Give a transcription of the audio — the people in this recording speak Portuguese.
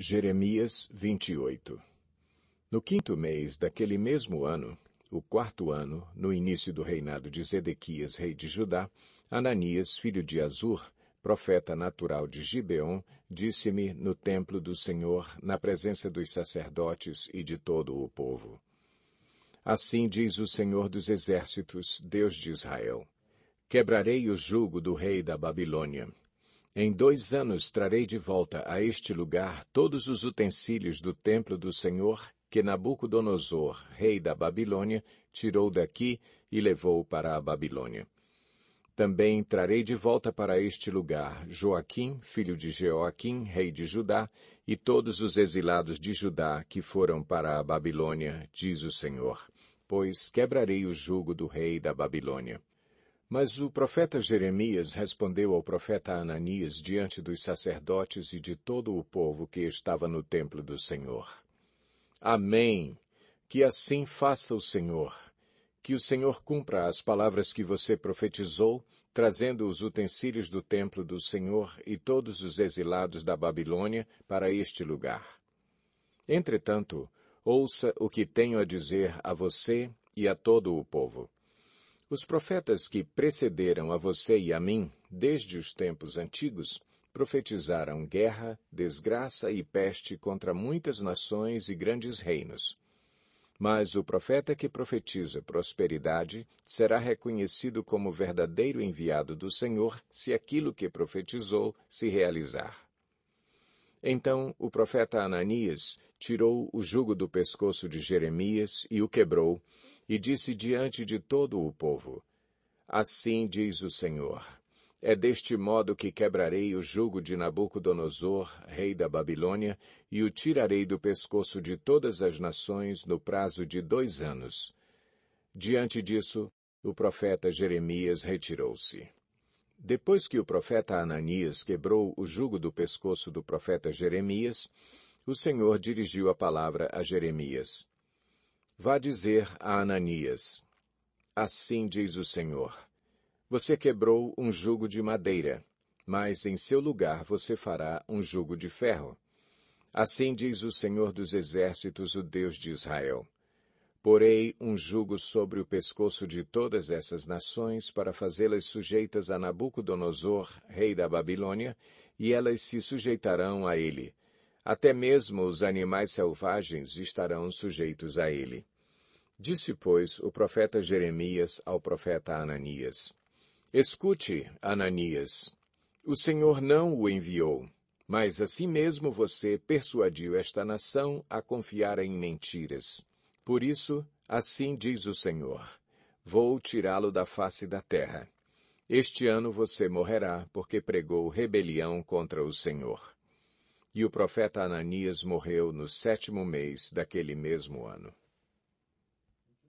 Jeremias 28 No quinto mês daquele mesmo ano, o quarto ano, no início do reinado de Zedequias, rei de Judá, Ananias, filho de Azur, profeta natural de Gibeon, disse-me no templo do Senhor, na presença dos sacerdotes e de todo o povo. Assim diz o Senhor dos Exércitos, Deus de Israel: Quebrarei o jugo do rei da Babilônia em dois anos trarei de volta a este lugar todos os utensílios do templo do Senhor que Nabucodonosor, rei da Babilônia, tirou daqui e levou para a Babilônia. Também trarei de volta para este lugar Joaquim, filho de Jeoaquim, rei de Judá, e todos os exilados de Judá que foram para a Babilônia, diz o Senhor, pois quebrarei o jugo do rei da Babilônia. Mas o profeta Jeremias respondeu ao profeta Ananias diante dos sacerdotes e de todo o povo que estava no templo do Senhor. Amém! Que assim faça o Senhor. Que o Senhor cumpra as palavras que você profetizou, trazendo os utensílios do templo do Senhor e todos os exilados da Babilônia para este lugar. Entretanto, ouça o que tenho a dizer a você e a todo o povo. Os profetas que precederam a você e a mim, desde os tempos antigos, profetizaram guerra, desgraça e peste contra muitas nações e grandes reinos. Mas o profeta que profetiza prosperidade será reconhecido como verdadeiro enviado do Senhor se aquilo que profetizou se realizar. Então o profeta Ananias tirou o jugo do pescoço de Jeremias e o quebrou, e disse diante de todo o povo, Assim diz o Senhor, é deste modo que quebrarei o jugo de Nabucodonosor, rei da Babilônia, e o tirarei do pescoço de todas as nações no prazo de dois anos. Diante disso, o profeta Jeremias retirou-se. Depois que o profeta Ananias quebrou o jugo do pescoço do profeta Jeremias, o Senhor dirigiu a palavra a Jeremias. Vá dizer a Ananias: Assim diz o Senhor: Você quebrou um jugo de madeira, mas em seu lugar você fará um jugo de ferro. Assim diz o Senhor dos Exércitos, o Deus de Israel. Porei um jugo sobre o pescoço de todas essas nações para fazê-las sujeitas a Nabucodonosor, rei da Babilônia, e elas se sujeitarão a ele, até mesmo os animais selvagens estarão sujeitos a ele. Disse, pois, o profeta Jeremias ao profeta Ananias: Escute, Ananias, o Senhor não o enviou, mas assim mesmo você persuadiu esta nação a confiar em mentiras. Por isso, assim diz o Senhor: Vou tirá-lo da face da terra. Este ano você morrerá porque pregou rebelião contra o Senhor. E o profeta Ananias morreu no sétimo mês daquele mesmo ano.